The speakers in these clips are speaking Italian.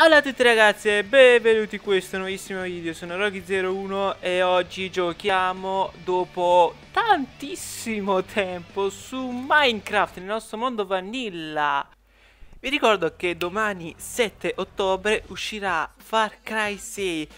Allora a tutti ragazzi e benvenuti in questo nuovissimo video, sono Rocky01 e oggi giochiamo dopo tantissimo tempo su Minecraft nel nostro mondo vanilla Vi ricordo che domani 7 ottobre uscirà Far Cry 6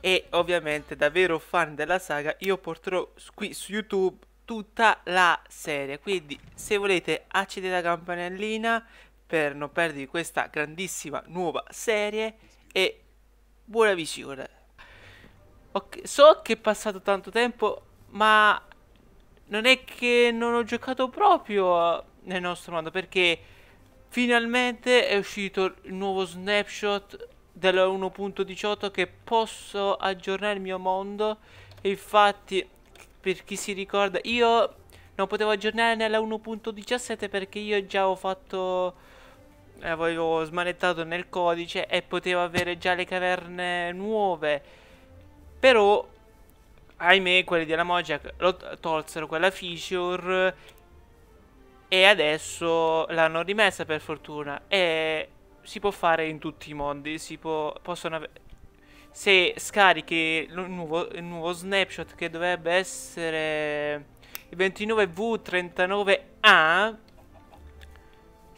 e ovviamente davvero fan della saga io porterò qui su YouTube tutta la serie quindi se volete accendete la campanellina per non perdere questa grandissima nuova serie e buona visione. Okay, so che è passato tanto tempo, ma non è che non ho giocato proprio eh, nel nostro mondo perché finalmente è uscito il nuovo snapshot della 1.18 che posso aggiornare il mio mondo e infatti per chi si ricorda io non potevo aggiornare nella 1.17 perché io già ho fatto eh, avevo smanettato nel codice e potevo avere già le caverne nuove. Però, ahimè, quelli della Mojack lo tolsero quella feature e adesso l'hanno rimessa per fortuna. E si può fare in tutti i modi, si può, possono avere... Se scarichi il nuovo, il nuovo snapshot che dovrebbe essere il 29V39A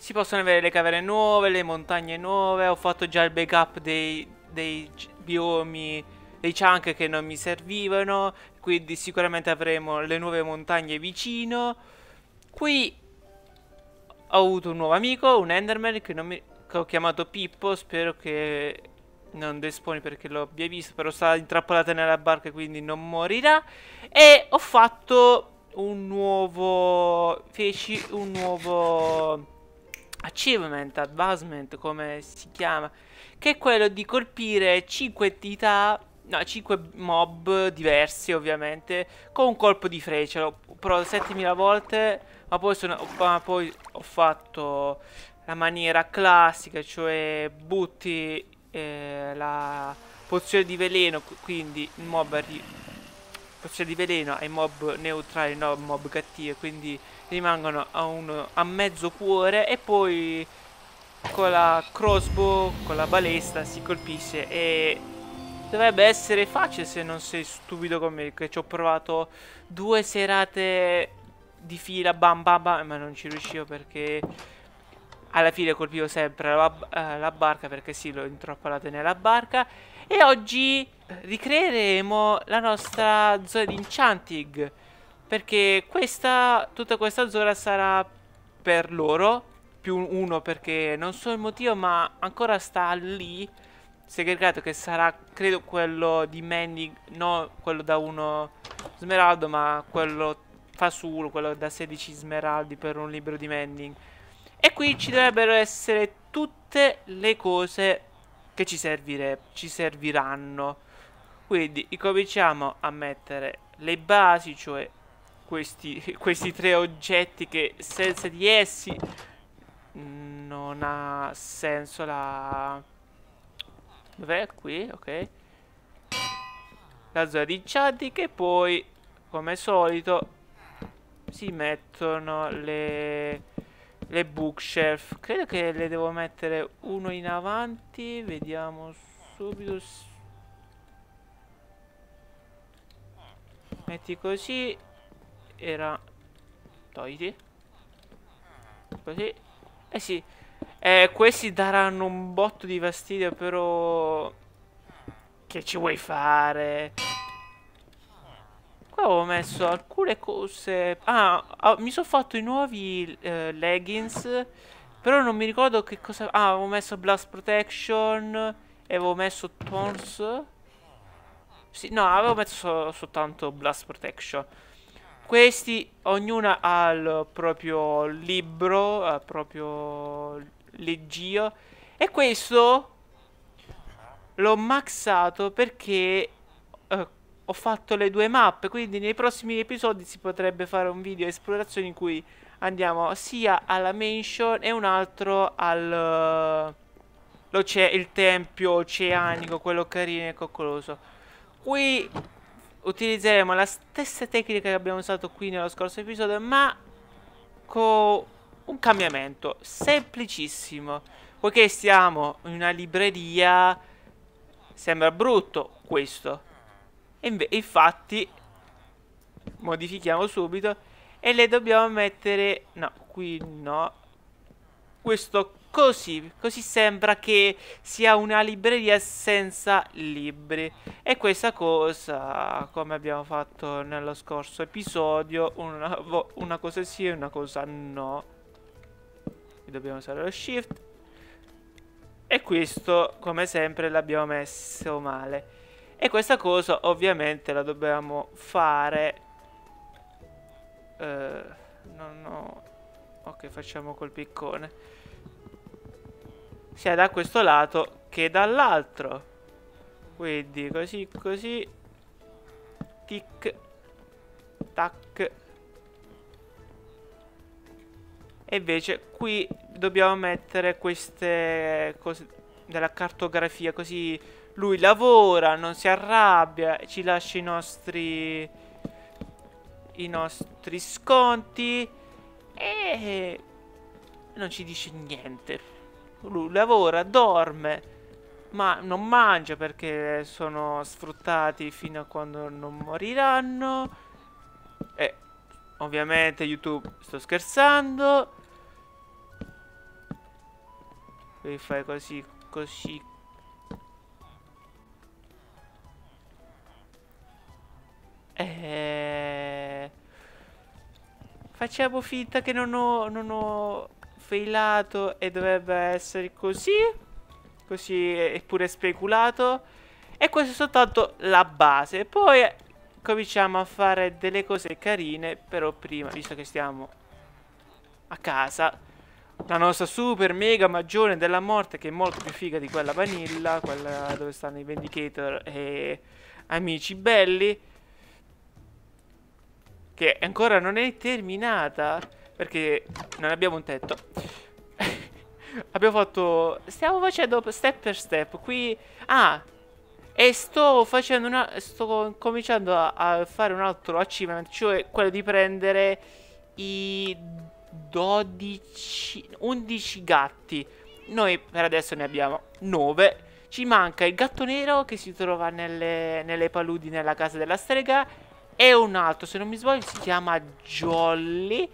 si possono avere le caverne nuove, le montagne nuove. Ho fatto già il backup dei, dei biomi, dei chunk che non mi servivano. Quindi sicuramente avremo le nuove montagne vicino. Qui ho avuto un nuovo amico, un Enderman che, mi... che ho chiamato Pippo. Spero che non desponi perché lo abbia visto. Però sta intrappolata nella barca quindi non morirà. E ho fatto un nuovo. Feci un nuovo achievement, advancement come si chiama, che è quello di colpire 5 entità, no, 5 mob diversi ovviamente, con un colpo di freccia, l'ho provato 7000 volte, ma poi, sono, ma poi, ho fatto la maniera classica, cioè butti eh, la pozione di veleno, quindi il mob arriva profusione cioè, di veleno ai mob neutrali, no mob cattivi, quindi rimangono a, uno, a mezzo cuore e poi con la crossbow, con la balestra si colpisce e dovrebbe essere facile se non sei stupido come me, che ci ho provato due serate di fila, bam bam bam, ma non ci riuscivo perché alla fine colpivo sempre la, eh, la barca perché sì, l'ho intrappolato nella barca. E oggi ricreeremo la nostra zona di enchanting. Perché questa, tutta questa zona sarà per loro. Più uno perché non so il motivo ma ancora sta lì. Segregato che sarà credo quello di Mending. no quello da uno smeraldo ma quello fa su quello da 16 smeraldi per un libro di Mending. E qui ci dovrebbero essere tutte le cose che ci, servire, ci serviranno. Quindi cominciamo a mettere le basi, cioè questi, questi tre oggetti che senza di essi non ha senso la... Dov'è? Qui? Ok. La zona di Chaddi che poi, come solito, si mettono le le bookshelf. Credo che le devo mettere uno in avanti. Vediamo subito. Metti così. Era... Togliti. Così. Eh sì. Eh, questi daranno un botto di fastidio, però... Che ci vuoi fare? avevo messo alcune cose... Ah, ah mi sono fatto i nuovi eh, leggings, però non mi ricordo che cosa... Ah, avevo messo Blast Protection e avevo messo Tons. Sì, no, avevo messo soltanto Blast Protection. Questi, ognuna ha il proprio libro, ha il proprio leggio. E questo l'ho maxato perché ho fatto le due mappe, quindi nei prossimi episodi si potrebbe fare un video esplorazione in cui andiamo sia alla mansion e un altro al... Eh, lo c'è il tempio oceanico, quello carino e coccoloso. Qui utilizzeremo la stessa tecnica che abbiamo usato qui nello scorso episodio, ma con un cambiamento semplicissimo. Poiché siamo in una libreria, sembra brutto questo, e infatti modifichiamo subito e le dobbiamo mettere no, qui no. Questo così, così sembra che sia una libreria senza libri. E questa cosa, come abbiamo fatto nello scorso episodio, una, una cosa sì e una cosa no. Qui dobbiamo usare lo shift. E questo, come sempre, l'abbiamo messo male. E questa cosa ovviamente la dobbiamo fare... Uh, no, ho... Ok, facciamo col piccone. Sia da questo lato che dall'altro. Quindi così, così. Tic. Tac. E invece qui dobbiamo mettere queste cose della cartografia così lui lavora, non si arrabbia, ci lascia i nostri... I nostri sconti. E... Non ci dice niente. Lui lavora, dorme. Ma non mangia perché sono sfruttati fino a quando non moriranno. E ovviamente YouTube sto scherzando. Devi fare così, così, Eh... Facciamo finta che non ho, non ho failato e dovrebbe essere così. Così è pure speculato. E questa è soltanto la base. Poi cominciamo a fare delle cose carine. Però prima, visto che stiamo a casa, la nostra super mega magione della morte che è molto più figa di quella vanilla, quella dove stanno i Vendicator e amici belli. Che ancora non è terminata Perché non abbiamo un tetto Abbiamo fatto Stiamo facendo step per step Qui Ah e sto facendo una. Sto cominciando a, a, fare un altro achievement, cioè quello di prendere i 12. 11 gatti. Noi per adesso ne abbiamo 9. Ci manca il gatto nero che si trova nelle, nelle paludi nella casa della strega e un altro, se non mi sbaglio, si chiama Jolly.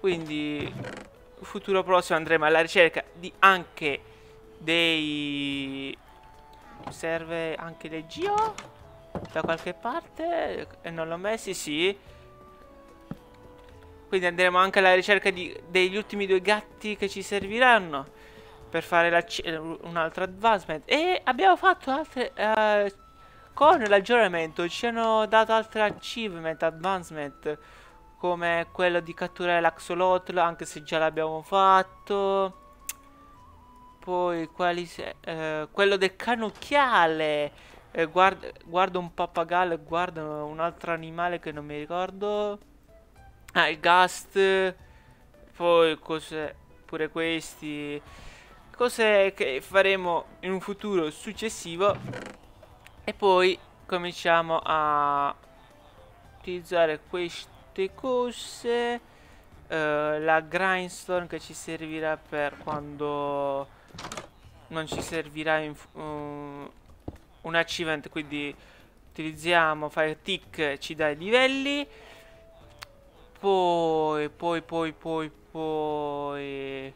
Quindi, futuro prossimo andremo alla ricerca di anche dei... Serve anche dei Gio? Da qualche parte? E eh, non l'ho messi, sì. Quindi andremo anche alla ricerca di, degli ultimi due gatti che ci serviranno per fare eh, un altro advancement. E abbiamo fatto altre... Uh, con l'aggiornamento ci hanno dato altre achievement, advancement, come quello di catturare l'axolotl, anche se già l'abbiamo fatto. Poi quali eh, quello del canocchiale. Eh, guarda, guarda, un pappagallo e guarda un altro animale che non mi ricordo. Ah, il gast. Poi cos'è? Pure questi. Cose che faremo in un futuro successivo e poi cominciamo a utilizzare queste cose uh, eh, la grindstone che ci servirà per quando non ci servirà uh, un achievement quindi utilizziamo fire tick ci dà i livelli poi poi poi poi poi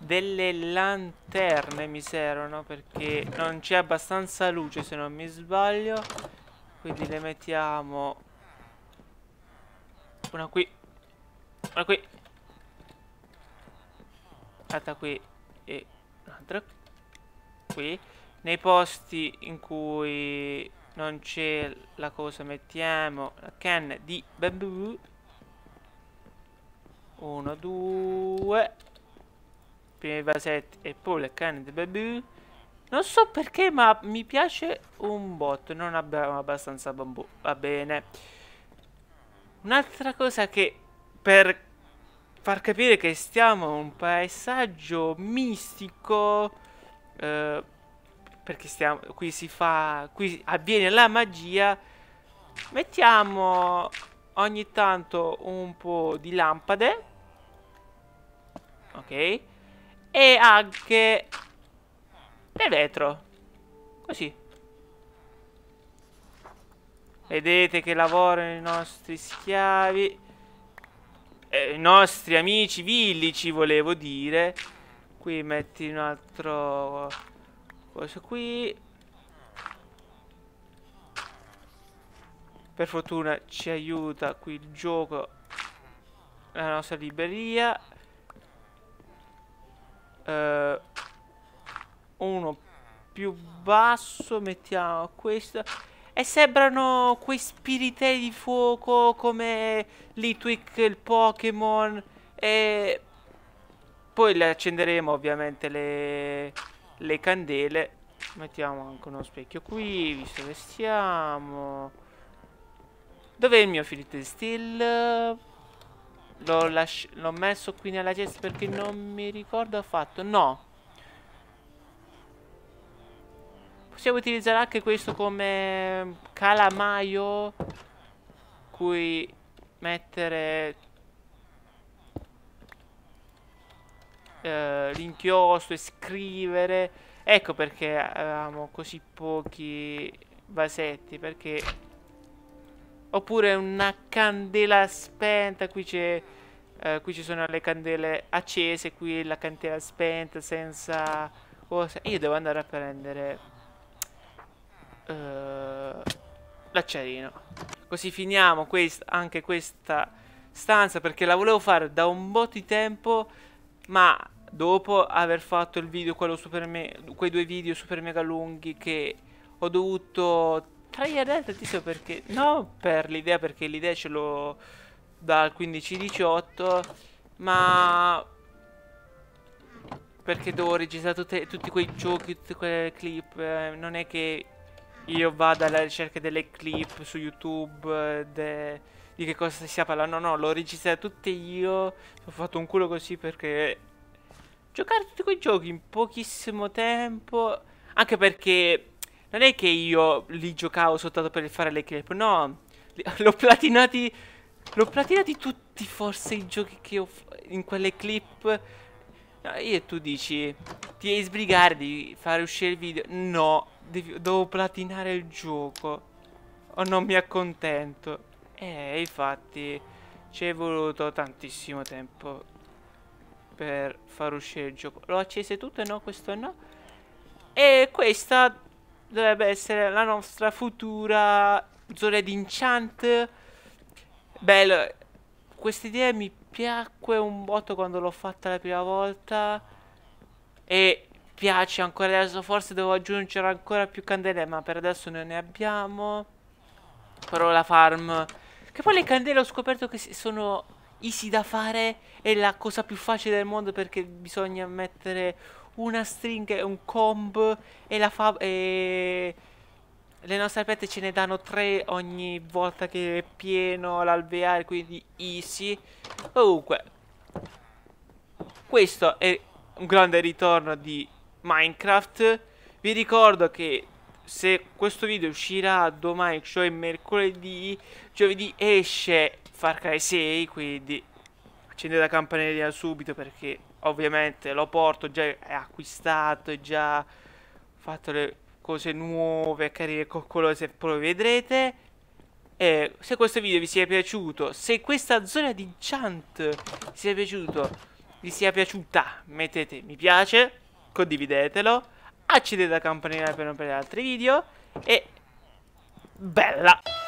delle lanterne mi servono perché non c'è abbastanza luce se non mi sbaglio quindi le mettiamo una qui una qui un'altra qui e un'altra qui nei posti in cui non c'è la cosa mettiamo la canna di bambù 1 2 prima i vasetti e poi le canne di bambù. Non so perché, ma mi piace un botto. Non abbiamo abbastanza bambù. Va bene. Un'altra cosa che per far capire che stiamo in un paesaggio mistico. Eh, perché stiamo, qui si fa. Qui avviene la magia. Mettiamo ogni tanto un po' di lampade. Ok e anche del vetro. Così. Vedete che lavorano i nostri schiavi. Eh, I nostri amici villici, volevo dire. Qui metti un altro... Cosa qui. Per fortuna ci aiuta qui il gioco. La nostra libreria eh, uno più basso, mettiamo questo. E sembrano quei spiritelli di fuoco come Litwick, il Pokémon. E poi le accenderemo ovviamente le, le candele. Mettiamo anche uno specchio qui, visto che stiamo. Dov'è il mio Filter Steel? L'ho messo qui nella chest perché non mi ricordo affatto. No. Possiamo utilizzare anche questo come calamaio. Cui mettere eh, l'inchiostro e scrivere. Ecco perché avevamo così pochi vasetti. Perché Oppure una candela spenta, qui c'è... Uh, qui ci sono le candele accese, qui la candela spenta senza... Cosa. Io devo andare a prendere... Uh, l'acciarino. Così finiamo quest anche questa stanza perché la volevo fare da un po' di tempo ma dopo aver fatto il video, quello super me quei due video super mega lunghi che ho dovuto tra gli Tryhard ti so perché... no per l'idea, perché l'idea ce l'ho dal 15-18, ma... Perché devo registrare tutte, tutti quei giochi, tutte quelle clip, eh, non è che io vado alla ricerca delle clip su YouTube, eh, de, di che cosa stia parlando, no, no, l'ho registrata tutte io, ho fatto un culo così perché giocare tutti quei giochi in pochissimo tempo, anche perché non è che io li giocavo soltanto per fare le clip, no. L'ho platinati... L'ho platinati tutti forse i giochi che ho... In quelle clip... No, io tu dici... Ti devi sbrigare di fare uscire il video. No. Devi, devo platinare il gioco. O oh, non mi accontento. Eh, infatti... Ci è voluto tantissimo tempo per far uscire il gioco. L'ho accese tutto? No, questo no. E questa dovrebbe essere la nostra futura zona di enchant. Bello, questa idea mi piacque un botto quando l'ho fatta la prima volta e piace ancora adesso, forse devo aggiungere ancora più candele, ma per adesso non ne abbiamo. Però la farm... Che poi le candele ho scoperto che sono easy da fare, è la cosa più facile del mondo perché bisogna mettere una stringa e un combo e la fa... E... Le nostre pet ce ne danno tre ogni volta che è pieno l'alveare, quindi easy. Comunque, questo è un grande ritorno di Minecraft. Vi ricordo che se questo video uscirà domani, cioè mercoledì, giovedì esce Far Cry 6, quindi accendete la campanella subito perché ovviamente lo porto già è acquistato, già fatto le cose nuove, carine, coccolose, poi vedrete. E se questo video vi sia piaciuto, se questa zona di chant vi sia piaciuto, vi sia piaciuta, mettete mi piace, condividetelo, accendete la campanella per non perdere altri video e bella!